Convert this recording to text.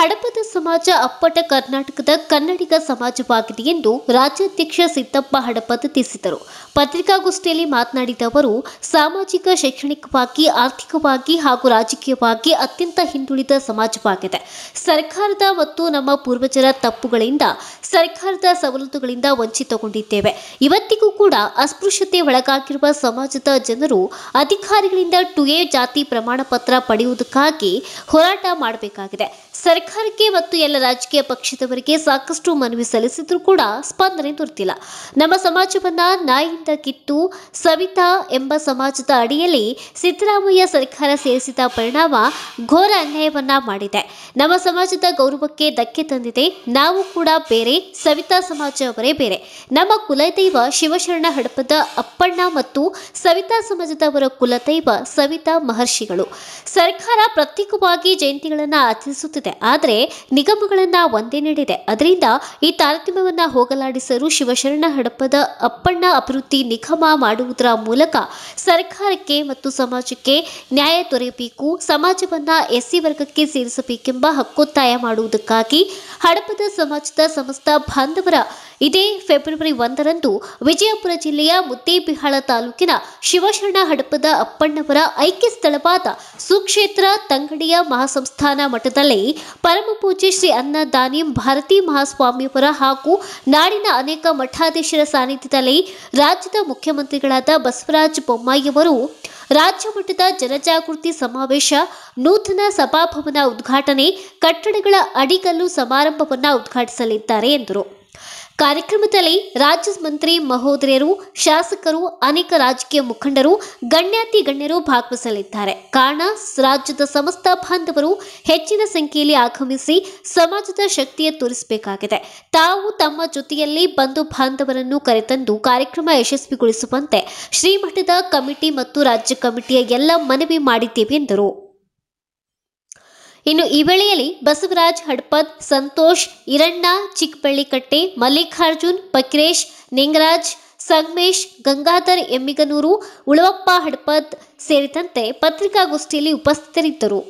ಹಡಪದ ಸಮಾಜ ಅಪ್ಪಟ ಕರ್ನಾಟಕದ ಕನ್ನಡಿಗ ಸಮಾಜವಾಗಿದೆ ಎಂದು ರಾಜ್ಯಾಧ್ಯಕ್ಷ ಸಿದ್ದಪ್ಪ ಹಡಪದ ತಿಳಿಸಿದರು ಪತ್ರಿಕಾಗೋಷ್ಠಿಯಲ್ಲಿ ಮಾತನಾಡಿದ ಅವರು ಸಾಮಾಜಿಕ ಶೈಕ್ಷಣಿಕವಾಗಿ ಆರ್ಥಿಕವಾಗಿ ಹಾಗೂ ರಾಜಕೀಯವಾಗಿ ಅತ್ಯಂತ ಹಿಂದುಳಿದ ಸಮಾಜವಾಗಿದೆ ಸರ್ಕಾರದ ಮತ್ತು ನಮ್ಮ ಪೂರ್ವಜರ ತಪ್ಪುಗಳಿಂದ ಸರ್ಕಾರದ ಸವಲತ್ತುಗಳಿಂದ ವಂಚಿತಗೊಂಡಿದ್ದೇವೆ ಇವತ್ತಿಗೂ ಕೂಡ ಅಸ್ಪೃಶ್ಯತೆ ಒಳಗಾಗಿರುವ ಸಮಾಜದ ಜನರು ಅಧಿಕಾರಿಗಳಿಂದ ಟು ಎ ಜಾತಿ ಪ್ರಮಾಣ ಪತ್ರ ಪಡೆಯುವುದಕ್ಕಾಗಿ ಹೋರಾಟ ಮಾಡಬೇಕಾಗಿದೆ ಸರ್ಕಾರಕ್ಕೆ ಮತ್ತು ಎಲ್ಲ ರಾಜಕೀಯ ಪಕ್ಷದವರಿಗೆ ಸಾಕಷ್ಟು ಮನವಿ ಸಲ್ಲಿಸಿದ್ರೂ ಕೂಡ ಸ್ಪಂದನೆ ದೊರೆತಿಲ್ಲ ನಮ್ಮ ಸಮಾಜವನ್ನ ನಾಯಿಂದ ಕಿತ್ತು ಸವಿತಾ ಎಂಬ ಸಮಾಜದ ಅಡಿಯಲ್ಲಿ ಸಿದ್ದರಾಮಯ್ಯ ಸರ್ಕಾರ ಸೇರಿಸಿದ ಪರಿಣಾಮ ಘೋರ ಅನ್ಯಾಯವನ್ನ ಮಾಡಿದೆ ನಮ್ಮ ಸಮಾಜದ ಗೌರವಕ್ಕೆ ಧಕ್ಕೆ ತಂದಿದೆ ನಾವು ಕೂಡ ಬೇರೆ ಸವಿತಾ ಸಮಾಜವರೇ ಬೇರೆ ನಮ್ಮ ಕುಲದೈವ ಶಿವಶರಣ ಹಡಪದ ಅಪ್ಪಣ್ಣ ಮತ್ತು ಸವಿತಾ ಸಮಾಜದವರ ಕುಲದೈವ ಸವಿತಾ ಮಹರ್ಷಿಗಳು ಸರ್ಕಾರ ಪ್ರತ್ಯೇಕವಾಗಿ ಜಯಂತಿಗಳನ್ನು ಆಚರಿಸುತ್ತಿದೆ ಆದರೆ ನಿಗಮಗಳನ್ನು ಒಂದೇ ನೀಡಿದೆ ಅದರಿಂದ ಈ ತಾರತಮ್ಯವನ್ನು ಹೋಗಲಾಡಿಸಲು ಶಿವಶರಣ ಹಡಪದ ಅಪ್ಪಣ್ಣ ಅಭಿವೃದ್ಧಿ ನಿಗಮ ಮಾಡುವುದರ ಮೂಲಕ ಸರ್ಕಾರಕ್ಕೆ ಮತ್ತು ಸಮಾಜಕ್ಕೆ ನ್ಯಾಯ ದೊರೆಯಬೇಕು ಸಮಾಜವನ್ನು ಎಸ್ಸಿ ವರ್ಗಕ್ಕೆ ಸೇರಿಸಬೇಕೆಂಬ ಹಕ್ಕೊತ್ತಾಯ ಮಾಡುವುದಕ್ಕಾಗಿ ಹಡಪದ ಸಮಾಜದ ಸಮಸ್ತ ಬಾಂಧವರ ಇದೇ ಫೆಬ್ರವರಿ ಒಂದರಂದು ವಿಜಯಪುರ ಜಿಲ್ಲೆಯ ಮುದ್ದೇಬಿಹಾಳ ತಾಲೂಕಿನ ಶಿವಶರಣ ಹಡಪದ ಅಪ್ಪಣ್ಣವರ ಐಕ್ಯ ಸ್ಥಳವಾದ ಸುಕ್ಷೇತ್ರ ತಂಗಡಿಯ ಮಹಾಸಂಸ್ಥಾನ ಮಠದಲ್ಲಿ ಪರಮಪೂಜ್ಯ ಶ್ರೀ ಅನ್ನದಾನಿ ಭಾರತೀ ಮಹಾಸ್ವಾಮಿಯವರ ಹಾಗೂ ನಾಡಿನ ಅನೇಕ ಮಠಾಧೀಶರ ಸಾನ್ನಿಧ್ಯದಲ್ಲಿ ರಾಜ್ಯದ ಮುಖ್ಯಮಂತ್ರಿಗಳಾದ ಬಸವರಾಜ ಬೊಮ್ಮಾಯಿಯವರು ರಾಜ್ಯ ಮಟ್ಟದ ಜನಜಾಗೃತಿ ಸಮಾವೇಶ ನೂತನ ಸಭಾಭವನ ಉದ್ಘಾಟನೆ ಕಟ್ಟಡಗಳ ಅಡಿಗಲ್ಲು ಸಮಾರಂಭವನ್ನು ಉದ್ಘಾಟಿಸಲಿದ್ದಾರೆ ಎಂದರು ಕಾರ್ಯಕ್ರಮದಲ್ಲಿ ರಾಜ್ಯ ಮಂತ್ರಿ ಮಹೋದಯರು ಶಾಸಕರು ಅನೇಕ ರಾಜಕೀಯ ಮುಖಂಡರು ಗಣ್ಯಾತಿ ಗಣ್ಯರು ಭಾಗವಹಿಸಲಿದ್ದಾರೆ ಕಾರಣ ರಾಜ್ಯದ ಸಮಸ್ತ ಬಾಂಧವರು ಹೆಚ್ಚಿನ ಸಂಖ್ಯೆಯಲ್ಲಿ ಆಗಮಿಸಿ ಸಮಾಜದ ಶಕ್ತಿಯ ತೋರಿಸಬೇಕಾಗಿದೆ ತಾವು ತಮ್ಮ ಜೊತೆಯಲ್ಲಿ ಬಂಧು ಬಾಂಧವರನ್ನು ಕರೆತಂದು ಕಾರ್ಯಕ್ರಮ ಯಶಸ್ವಿಗೊಳಿಸುವಂತೆ ಶ್ರೀಮಠದ ಕಮಿಟಿ ಮತ್ತು ರಾಜ್ಯ ಕಮಿಟಿಯ ಎಲ್ಲ ಮನವಿ ಮಾಡಿದ್ದೇವೆ ಎಂದರು ಇನ್ನು ಈ ವೇಳೆಯಲ್ಲಿ ಬಸವರಾಜ್ ಹಡ್ಪದ್ ಸಂತೋಷ್ ಇರಣ್ಣ ಚಿಕ್ಕಬಳ್ಳಿಕಟ್ಟೆ ಮಲ್ಲಿಕಾರ್ಜುನ್ ಪಕ್ರೇಶ್ ನಿಂಗರಾಜ್ ಸಂಗಮೇಶ್ ಗಂಗಾಧರ್ ಎಮ್ಮಿಗನೂರು ಉಳವಪ್ಪ ಹಡ್ಪದ್ ಸೇರಿದಂತೆ ಪತ್ರಿಕಾಗೋಷ್ಠಿಯಲ್ಲಿ ಉಪಸ್ಥಿತರಿದ್ದರು